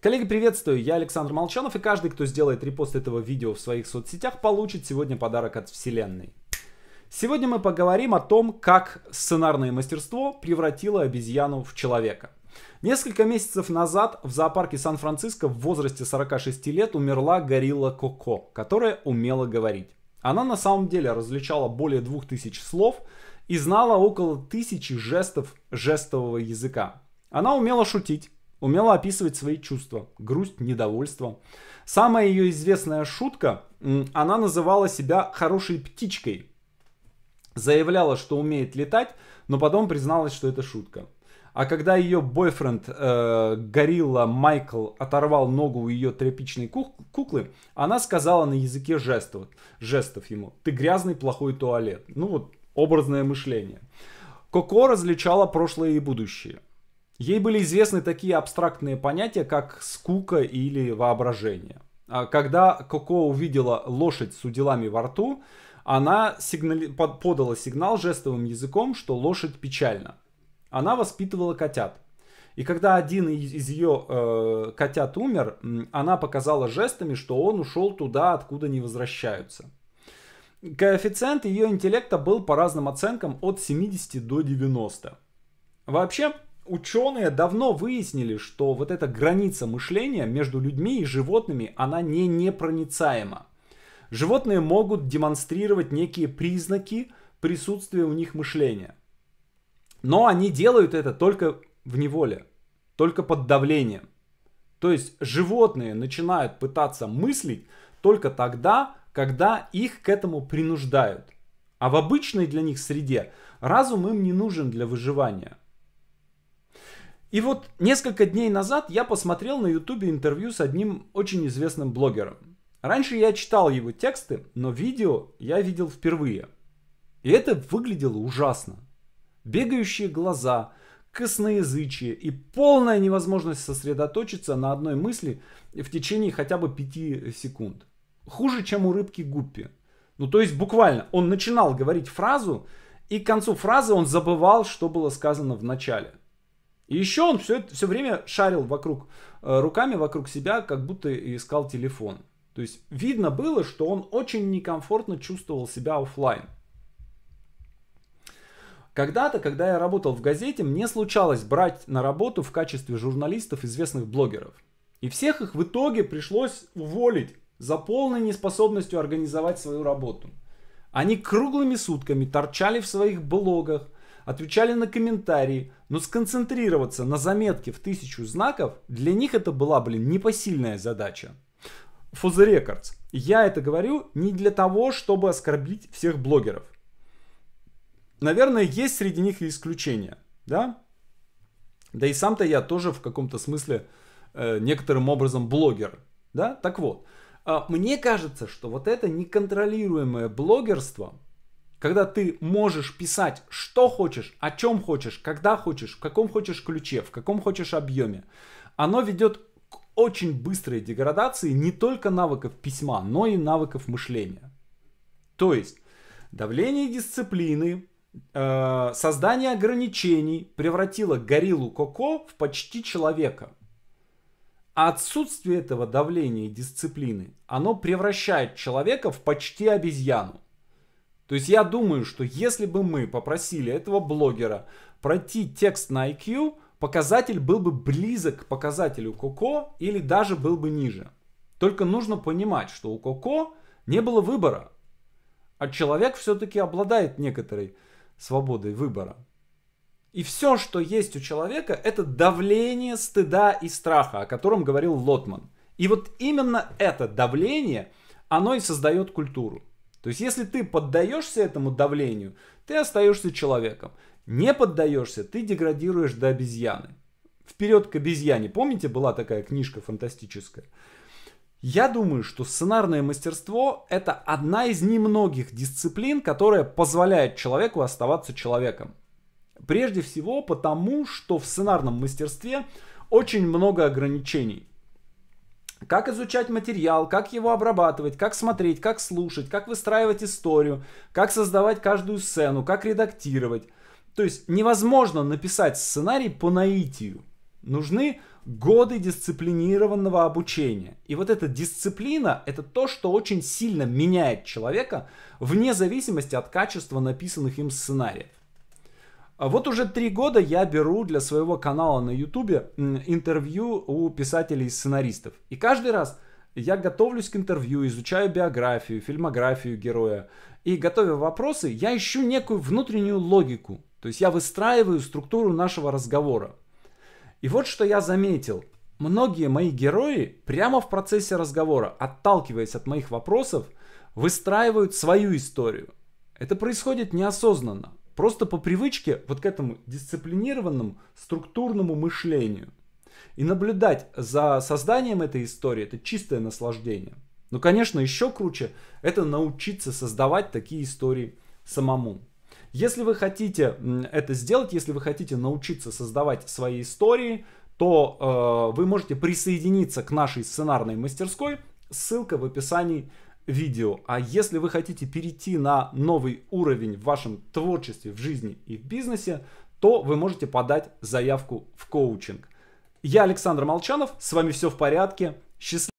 Коллеги, приветствую! Я Александр Молчанов, и каждый, кто сделает репост этого видео в своих соцсетях, получит сегодня подарок от Вселенной. Сегодня мы поговорим о том, как сценарное мастерство превратило обезьяну в человека. Несколько месяцев назад в зоопарке Сан-Франциско в возрасте 46 лет умерла горилла Коко, которая умела говорить. Она на самом деле различала более 2000 слов и знала около тысячи жестов жестового языка. Она умела шутить, умела описывать свои чувства, грусть, недовольство. Самая ее известная шутка, она называла себя «хорошей птичкой». Заявляла, что умеет летать, но потом призналась, что это шутка. А когда ее бойфренд э, Горилла Майкл оторвал ногу у ее тряпичной кух- куклы, она сказала на языке жестов, жестов ему «ты грязный плохой туалет». Ну вот образное мышление. Коко различала прошлое и будущее. Ей были известны такие абстрактные понятия, как скука или воображение. А когда Коко увидела лошадь с уделами во рту, она сигнали... подала сигнал жестовым языком, что лошадь печальна. Она воспитывала котят. И когда один из ее э, котят умер, она показала жестами, что он ушел туда, откуда не возвращаются. Коэффициент ее интеллекта был по разным оценкам от 70 до 90. Вообще, ученые давно выяснили, что вот эта граница мышления между людьми и животными, она не непроницаема. Животные могут демонстрировать некие признаки присутствия у них мышления. Но они делают это только в неволе, только под давлением. То есть животные начинают пытаться мыслить только тогда, когда их к этому принуждают. А в обычной для них среде разум им не нужен для выживания. И вот несколько дней назад я посмотрел на ютубе интервью с одним очень известным блогером. Раньше я читал его тексты, но видео я видел впервые. И это выглядело ужасно. Бегающие глаза, косноязычие и полная невозможность сосредоточиться на одной мысли в течение хотя бы 5 секунд. Хуже, чем у рыбки Гуппи. Ну то есть буквально, он начинал говорить фразу, и к концу фразы он забывал, что было сказано в начале. И еще он все, все время шарил вокруг, э, руками вокруг себя, как будто искал телефон. То есть видно было, что он очень некомфортно чувствовал себя офлайн. Когда-то, когда я работал в газете, мне случалось брать на работу в качестве журналистов известных блогеров. И всех их в итоге пришлось уволить за полной неспособностью организовать свою работу. Они круглыми сутками торчали в своих блогах, отвечали на комментарии, но сконцентрироваться на заметке в тысячу знаков для них это была, блин, непосильная задача. For the records, я это говорю не для того, чтобы оскорбить всех блогеров. Наверное, есть среди них и исключения, да? Да и сам-то я тоже в каком-то смысле э, некоторым образом блогер, да? Так вот, а, мне кажется, что вот это неконтролируемое блогерство, когда ты можешь писать, что хочешь, о чем хочешь, когда хочешь, в каком хочешь ключе, в каком хочешь объеме, оно ведет к очень быстрой деградации не только навыков письма, но и навыков мышления. То есть давление дисциплины, э, создание ограничений превратило гориллу Коко в почти человека. А отсутствие этого давления и дисциплины, оно превращает человека в почти обезьяну. То есть я думаю, что если бы мы попросили этого блогера пройти текст на IQ, показатель был бы близок к показателю Коко или даже был бы ниже. Только нужно понимать, что у Коко не было выбора, а человек все-таки обладает некоторой свободой выбора. И все, что есть у человека, это давление стыда и страха, о котором говорил Лотман. И вот именно это давление, оно и создает культуру. То есть, если ты поддаешься этому давлению, ты остаешься человеком. Не поддаешься, ты деградируешь до обезьяны. Вперед к обезьяне. Помните, была такая книжка фантастическая? Я думаю, что сценарное мастерство – это одна из немногих дисциплин, которая позволяет человеку оставаться человеком. Прежде всего потому, что в сценарном мастерстве очень много ограничений как изучать материал, как его обрабатывать, как смотреть, как слушать, как выстраивать историю, как создавать каждую сцену, как редактировать. То есть невозможно написать сценарий по наитию. Нужны годы дисциплинированного обучения. И вот эта дисциплина – это то, что очень сильно меняет человека вне зависимости от качества написанных им сценариев. А вот уже три года я беру для своего канала на YouTube интервью у писателей и сценаристов. И каждый раз я готовлюсь к интервью, изучаю биографию, фильмографию героя. И готовя вопросы, я ищу некую внутреннюю логику. То есть я выстраиваю структуру нашего разговора. И вот что я заметил. Многие мои герои прямо в процессе разговора, отталкиваясь от моих вопросов, выстраивают свою историю. Это происходит неосознанно. Просто по привычке вот к этому дисциплинированному структурному мышлению. И наблюдать за созданием этой истории это чистое наслаждение. Но, конечно, еще круче это научиться создавать такие истории самому. Если вы хотите это сделать, если вы хотите научиться создавать свои истории, то э, вы можете присоединиться к нашей сценарной мастерской. Ссылка в описании видео. А если вы хотите перейти на новый уровень в вашем творчестве, в жизни и в бизнесе, то вы можете подать заявку в коучинг. Я Александр Молчанов, с вами все в порядке. Счастливо!